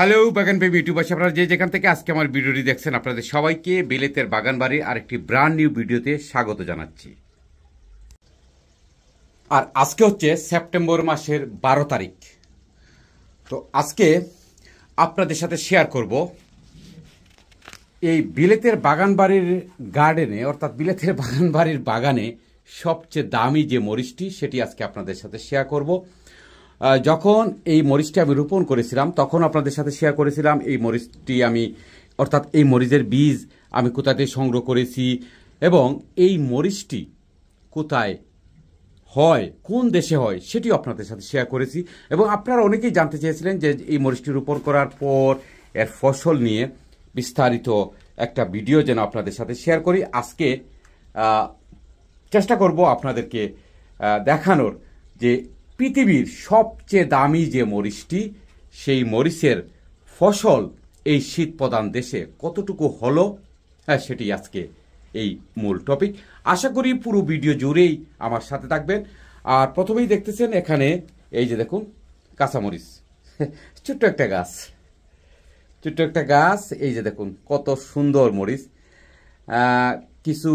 hello বাগান baby YouTube আছে আপনারা যে যেখান থেকে আজকে আমার ভিডিওটি দেখছেন আপনাদের সবাইকে বেলেতের বাগান আর একটি ব্রান্ড নিউ ভিডিওতে স্বাগত জানাচ্ছি আর আজকে হচ্ছে সেপ্টেম্বর মাসের বারো তারিখ তো আজকে আপনাদের সাথে শেয়ার করব এই বিলেতের বাগান বাড়ির গার্ডেনে অর্থাৎ বিলেতের বাগান বাড়ির বাগানে সবচেয়ে দামি যে মরিচটি সেটি আজকে আপনাদের সাথে শেয়ার করব যখন এই মরিচটি আমি রোপণ করেছিলাম তখন আপনাদের সাথে শেয়ার করেছিলাম এই মরিচটি আমি অর্থাৎ এই মরিচের বীজ আমি কোথাতে সংগ্রহ করেছি এবং এই মরিচটি কোথায় হয় কোন দেশে হয় সেটিও আপনাদের সাথে শেয়ার করেছি এবং আপনারা অনেকেই জানতে চেয়েছিলেন যে এই মরিচটি রোপণ করার পর এর ফসল নিয়ে বিস্তারিত একটা ভিডিও যেন আপনাদের সাথে শেয়ার করি আজকে চেষ্টা করব আপনাদেরকে দেখানোর যে পৃথিবীর সবচেয়ে দামি যে মরিচটি সেই মরিচের ফসল এই শীত প্রধান দেশে কতটুকু হলো হ্যাঁ সেটি আজকে এই মূল টপিক আশা করি পুরো ভিডিও জুড়েই আমার সাথে থাকবেন আর প্রথমেই দেখতেছেন এখানে এই যে দেখুন কাঁচামরিচ ছোট্ট একটা গাছ ছোট্ট একটা গাছ এই যে দেখুন কত সুন্দর মরিচ কিছু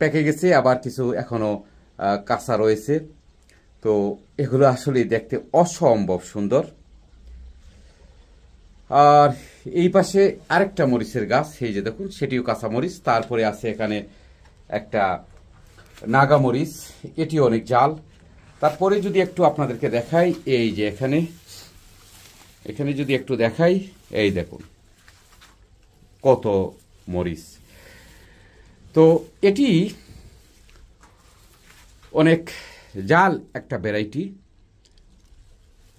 পেকে গেছে আবার কিছু এখনও কাঁচা রয়েছে তো এগুলো আসলে দেখতে অসম্ভব সুন্দর আর এই পাশে আরেকটা মরিচের গাছ সেই যে দেখুন সেটিও কাঁচা মরিচ তারপরে আছে এখানে একটা নাগা মরিচ এটি অনেক জাল তারপরে যদি একটু আপনাদেরকে দেখাই এই যে এখানে এখানে যদি একটু দেখাই এই দেখুন কত মরিচ তো এটি অনেক জাল একটা ভ্যারাইটি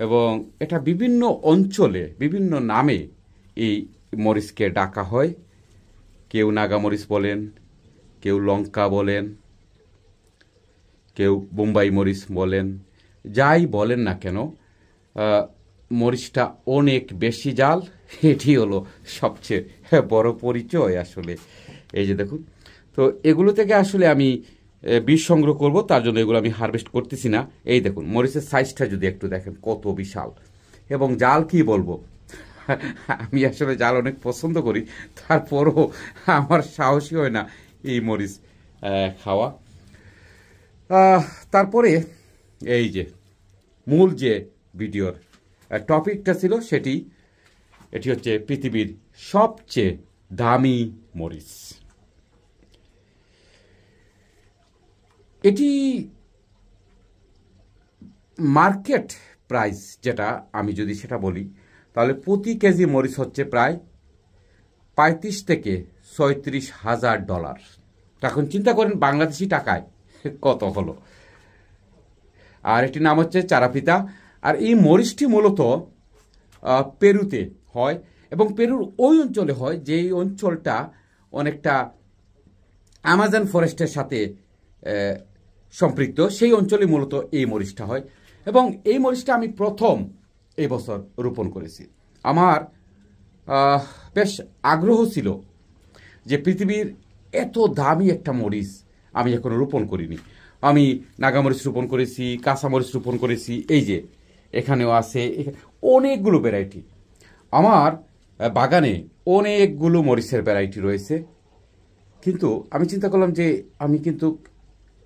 এবং এটা বিভিন্ন অঞ্চলে বিভিন্ন নামে এই মরিচকে ডাকা হয় কেউ নাগামরিচ বলেন কেউ লঙ্কা বলেন কেউ বোম্বাই মরিচ বলেন যাই বলেন না কেন মরিচটা অনেক বেশি জাল এটি হলো সবচেয়ে বড় পরিচয় আসলে এই যে দেখুন তো এগুলো থেকে আসলে আমি বীজ সংগ্রহ করব তার জন্য এগুলো আমি হারভেস্ট করতেছি না এই দেখুন মরিচের সাইজটা যদি একটু দেখেন কত বিশাল এবং জাল কি বলবো আমি আসলে জাল অনেক পছন্দ করি তারপরও আমার সাহসী হয় না এই মরিচ খাওয়া তারপরে এই যে মূল যে ভিডিওর টপিকটা ছিল সেটি এটি হচ্ছে পৃথিবীর সবচেয়ে দামি মরিচ এটি মার্কেট প্রাইস যেটা আমি যদি সেটা বলি তাহলে প্রতি কেজি মরিচ হচ্ছে প্রায় পঁয়ত্রিশ থেকে ছয়ত্রিশ হাজার ডলার এখন চিন্তা করেন বাংলাদেশি টাকায় কত হলো আর এটির নাম হচ্ছে চারাপিতা আর এই মরিচটি মূলত পেরুতে হয় এবং পেরুর ওই অঞ্চলে হয় যেই অঞ্চলটা অনেকটা আমাজন ফরেস্টের সাথে সম্পৃক্ত সেই অঞ্চলে মূলত এই মরিচটা হয় এবং এই মরিচটা আমি প্রথম এই বছর রোপণ করেছি আমার বেশ আগ্রহ ছিল যে পৃথিবীর এত দামি একটা মরিচ আমি এখনও রোপণ করিনি আমি নাগামরিচ রোপণ করেছি কাঁচামরিচ রোপণ করেছি এই যে এখানেও আছে অনেকগুলো ভ্যারাইটি আমার বাগানে অনেকগুলো মরিচের ভ্যারাইটি রয়েছে কিন্তু আমি চিন্তা করলাম যে আমি কিন্তু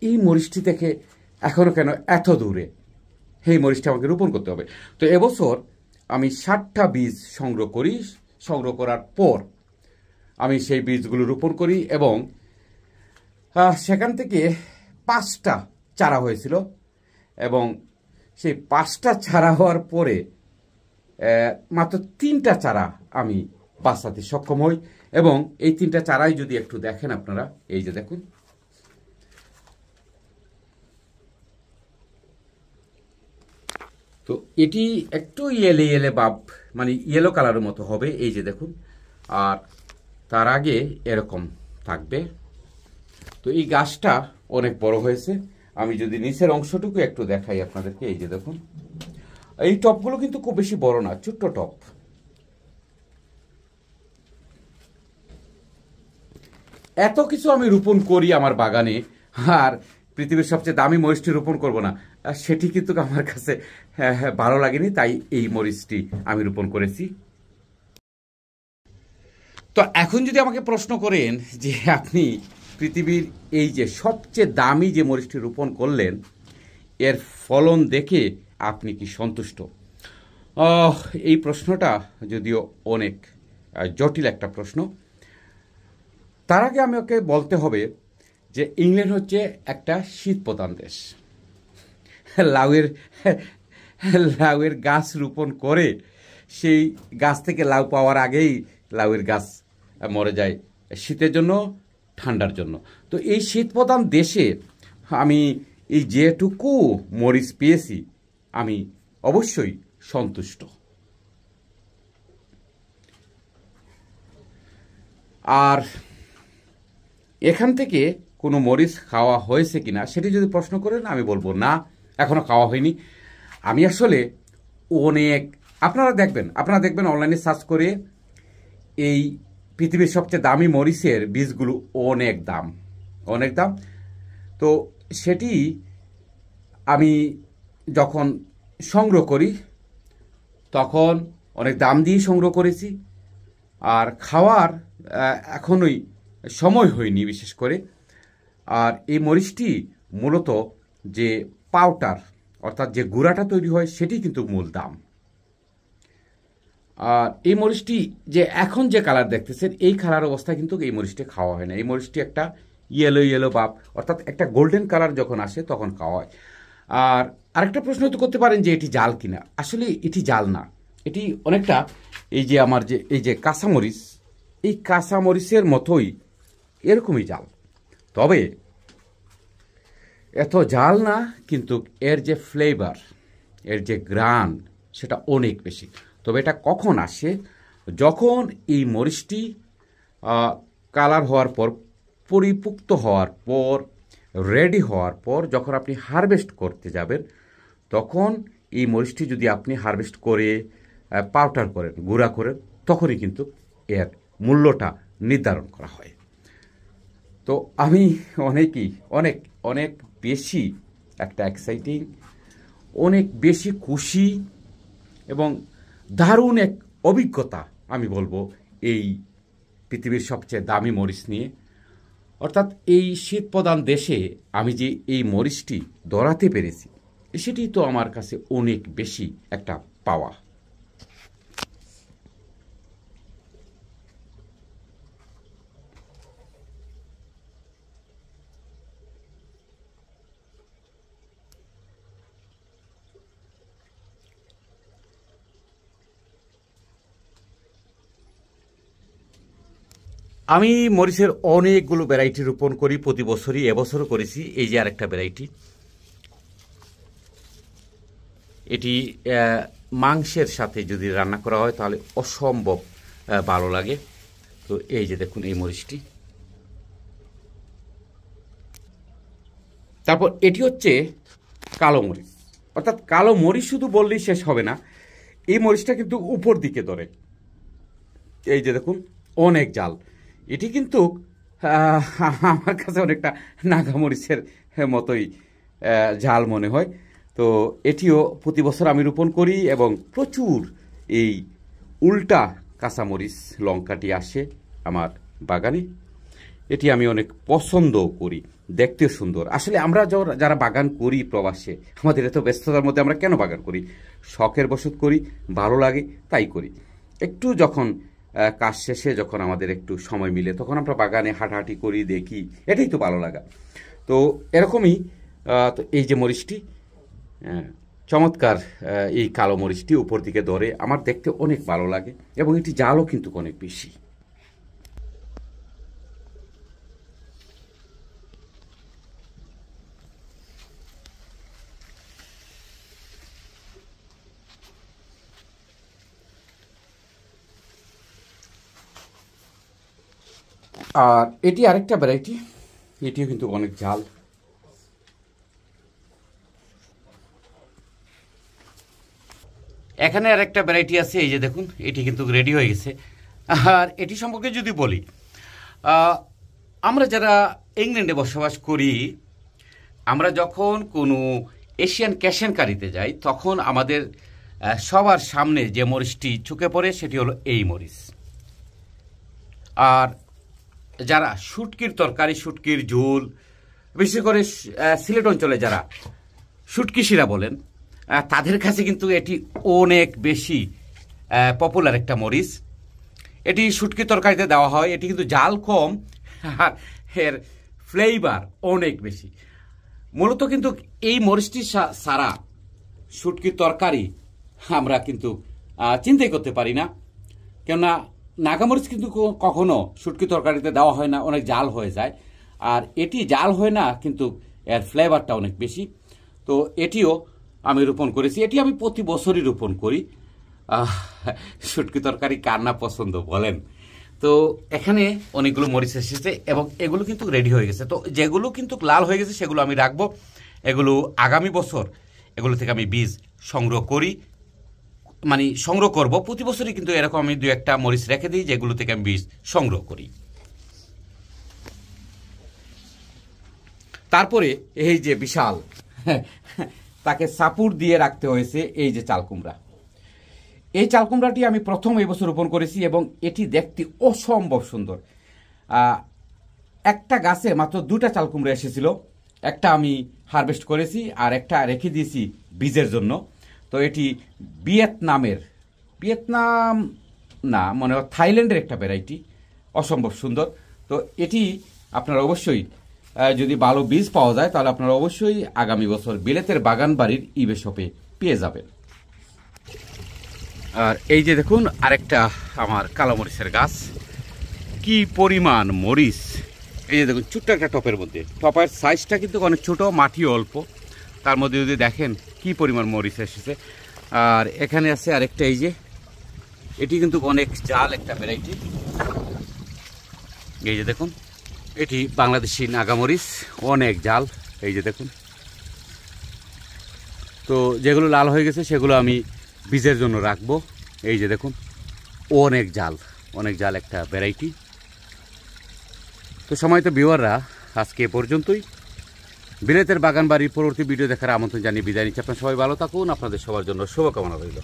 এই মরিচটি থেকে এখনও কেন এত দূরে সেই মরিচটা আমাকে রোপণ করতে হবে তো এবছর আমি ষাটটা বীজ সংগ্রহ করি সংগ্রহ করার পর আমি সেই বীজগুলো রোপণ করি এবং সেখান থেকে পাঁচটা চারা হয়েছিল এবং সেই পাঁচটা চারা হওয়ার পরে মাত্র তিনটা চারা আমি বাঁচাতে সক্ষম হই এবং এই তিনটা চারাই যদি একটু দেখেন আপনারা এই যে দেখুন তো এটি একটু ইয়েলে ইয়েলে বাপ মানে ইয়েলো কালারের মতো হবে এই যে দেখুন আর তার আগে এরকম থাকবে তো এই গাছটা অনেক বড় হয়েছে আমি যদি নিচের অংশটুকু একটু দেখাই আপনাদেরকে এই যে দেখুন এই টপগুলো কিন্তু খুব বেশি বড় না ছোট্ট টপ এত কিছু আমি রোপণ করি আমার বাগানে আর পৃথিবীর সবচেয়ে দামি মরিচটি রোপণ করব না সেটি কিন্তু আমার কাছে হ্যাঁ, হ্যাঁ, ভালো লাগেনি তাই এই মরিচটি আমি রোপণ করেছি তো এখন যদি আমাকে প্রশ্ন করেন যে আপনি পৃথিবীর এই যে সবচেয়ে দামি যে মরিচটি রোপণ করলেন এর ফলন দেখে আপনি কি সন্তুষ্ট এই প্রশ্নটা যদিও অনেক জটিল একটা প্রশ্ন তার আগে আমাকে বলতে হবে যে ইংল্যান্ড হচ্ছে একটা শীত প্রধান দেশ লাউয়ের লাউয়ের গাছ রোপণ করে সেই গাছ থেকে লাউ পাওয়ার আগেই লাউয়ের গাছ মরে যায় শীতের জন্য ঠান্ডার জন্য তো এই শীত প্রধান দেশে আমি এই যেটুকু মরিচ পেয়েছি আমি অবশ্যই সন্তুষ্ট আর এখান থেকে কোনো মরিচ খাওয়া হয়েছে কি না সেটি যদি প্রশ্ন করেন আমি বলবো না এখনও খাওয়া হয়নি আমি আসলে অনেক আপনারা দেখবেন আপনারা দেখবেন অনলাইনে সার্চ করে এই পৃথিবীর সবচেয়ে দামি মরিচের বীজগুলো অনেক দাম অনেক দাম তো সেটি আমি যখন সংগ্রহ করি তখন অনেক দাম দিয়ে সংগ্রহ করেছি আর খাওয়ার এখনই সময় হয়নি বিশেষ করে আর এই মরিচটি মূলত যে পাউটার অর্থাৎ যে গুঁড়াটা তৈরি হয় সেটি কিন্তু মূল দাম আর এই মরিচটি যে এখন যে কালার দেখতেছেন এই কালার অবস্থায় কিন্তু এই মরিচটি খাওয়া হয় না এই মরিচটি একটা ইয়েলো ইয়েলো বাপ অর্থাৎ একটা গোল্ডেন কালার যখন আসে তখন খাওয়া হয় আর আরেকটা প্রশ্ন তো করতে পারেন যে এটি জাল কিনা আসলে এটি জাল না এটি অনেকটা এই যে আমার যে এই যে কাঁচামরিচ এই কাঁচামরিচের মতোই এরকমই জাল তবে এত জাল না কিন্তু এর যে ফ্লেভার এর যে গ্রান সেটা অনেক বেশি তবে এটা কখন আসে যখন এই মরিচটি কালার হওয়ার পর পরিপুক্ত হওয়ার পর রেডি হওয়ার পর যখন আপনি হারভেস্ট করতে যাবেন তখন এই মরিচটি যদি আপনি হারভেস্ট করে পাউডার করেন গুঁড়া করেন তখনই কিন্তু এর মূল্যটা নির্ধারণ করা হয় তো আমি অনেকই অনেক অনেক বেশি একটা এক্সাইটিং অনেক বেশি খুশি এবং দারুণ এক অভিজ্ঞতা আমি বলবো এই পৃথিবীর সবচেয়ে দামি মরিচ নিয়ে অর্থাৎ এই শীত প্রধান দেশে আমি যে এই মরিচটি দড়াতে পেরেছি সেটি তো আমার কাছে অনেক বেশি একটা পাওয়া আমি মরিচের অনেকগুলো ভ্যারাইটি রোপণ করি প্রতি বছরই এবছরও করেছি এই যে আরেকটা ভ্যারাইটি এটি মাংসের সাথে যদি রান্না করা হয় তাহলে অসম্ভব ভালো লাগে তো এই যে দেখুন এই মরিচটি তারপর এটি হচ্ছে কালো মরিচ অর্থাৎ কালো মরিচ শুধু বললেই শেষ হবে না এই মরিচটা কিন্তু উপর দিকে ধরে এই যে দেখুন অনেক জাল এটি কিন্তু আমার কাছে অনেকটা নাগামরিচের মতোই ঝাল মনে হয় তো এটিও প্রতি বছর আমি রোপণ করি এবং প্রচুর এই উল্টা কাঁচামরিচ লঙ্কাটি আসে আমার বাগানে এটি আমি অনেক পছন্দ করি দেখতেও সুন্দর আসলে আমরা যারা বাগান করি প্রবাসে আমাদের এত ব্যস্ততার মধ্যে আমরা কেন বাগান করি শখের বসত করি ভালো লাগে তাই করি একটু যখন কাজ শেষে যখন আমাদের একটু সময় মিলে তখন আমরা বাগানে হাঁটাহাঁটি করি দেখি এটাই তো ভালো লাগা তো এরকমই তো এই যে মরিচটি চমৎকার এই কালো মরিচটি উপর দিকে ধরে আমার দেখতে অনেক ভালো লাগে এবং এটি জালও কিন্তু অনেক বেশি আর এটি আরেকটা ভ্যারাইটি এটিও কিন্তু অনেক ঝাল এখানে আর একটা ভ্যারাইটি আছে এই যে দেখুন এটি কিন্তু রেডি হয়ে গেছে আর এটি সম্পর্কে যদি বলি আমরা যারা ইংল্যান্ডে বসবাস করি আমরা যখন কোনো এশিয়ান কারিতে যাই তখন আমাদের সবার সামনে যে মরিচটি চুকে পড়ে সেটি হলো এই মরিচ আর যারা শুটকির তরকারি শুটকির ঝোল বিশেষ করে সিলেট অঞ্চলে যারা শুটকিশিরা বলেন তাদের কাছে কিন্তু এটি অনেক বেশি পপুলার একটা মরিচ এটি সুটকি তরকারিতে দেওয়া হয় এটি কিন্তু জাল কম আর এর ফ্লেভার অনেক বেশি মূলত কিন্তু এই মরিচটি সারা সুটকি তরকারি আমরা কিন্তু চিন্তাই করতে পারি না কেননা নাগামরিচ কিন্তু কখনো শুটকি তরকারিতে দেওয়া হয় না অনেক জাল হয়ে যায় আর এটি জাল হয় না কিন্তু এর ফ্লেভারটা অনেক বেশি তো এটিও আমি রোপণ করেছি এটি আমি প্রতি বছরই রোপণ করি শুটকি তরকারি কার না পছন্দ বলেন তো এখানে অনেকগুলো মরিচ এসেছে এবং এগুলো কিন্তু রেডি হয়ে গেছে তো যেগুলো কিন্তু লাল হয়ে গেছে সেগুলো আমি রাখবো এগুলো আগামী বছর এগুলো থেকে আমি বীজ সংগ্রহ করি মানে সংগ্রহ করব প্রতি বছরই কিন্তু এরকম আমি দু একটা মরিচ রেখে দিই যেগুলো থেকে আমি বীজ সংগ্রহ করি তারপরে এই যে বিশাল তাকে সাপুর দিয়ে রাখতে হয়েছে এই যে চালকুমড়া এই চালকুমড়াটি আমি প্রথম এবছর রোপণ করেছি এবং এটি দেখতে অসম্ভব সুন্দর একটা গাছে মাত্র দুটা চালকুমড়া এসেছিল একটা আমি হারভেস্ট করেছি আর একটা রেখে দিয়েছি বীজের জন্য তো এটি ভিয়েতনামের ভিয়েতনাম না মনে হয় থাইল্যান্ডের একটা ভ্যারাইটি অসম্ভব সুন্দর তো এটি আপনারা অবশ্যই যদি ভালো বীজ পাওয়া যায় তাহলে আপনারা অবশ্যই আগামী বছর বিলেতের বাগান বাড়ির ইবে শপে পেয়ে যাবেন আর এই যে দেখুন আরেকটা আমার কালো মরিচের গাছ কি পরিমাণ মরিচ এই যে দেখুন ছোট্ট একটা টপের মধ্যে টপের সাইজটা কিন্তু অনেক ছোট মাটি অল্প তার মধ্যে যদি দেখেন কি পরিমাণ মরিচ এসেছে আর এখানে আছে আরেকটা এই যে এটি কিন্তু অনেক জাল একটা ভ্যারাইটি এই যে দেখুন এটি বাংলাদেশি নাগামরিচ অনেক জাল এই যে দেখুন তো যেগুলো লাল হয়ে গেছে সেগুলো আমি বীজের জন্য রাখবো এই যে দেখুন অনেক জাল অনেক জাল একটা ভ্যারাইটি তো সময় তো বিওয়াররা আজকে পর্যন্তই বিলেতের বাগানবাড়ির পরবর্তী ভিডিও দেখার আমন্ত্রণ জানিয়ে বিদায় নিচ্ছি আপনার সবাই ভালো থাকুন আপনাদের সবার জন্য শুভকামনা রইল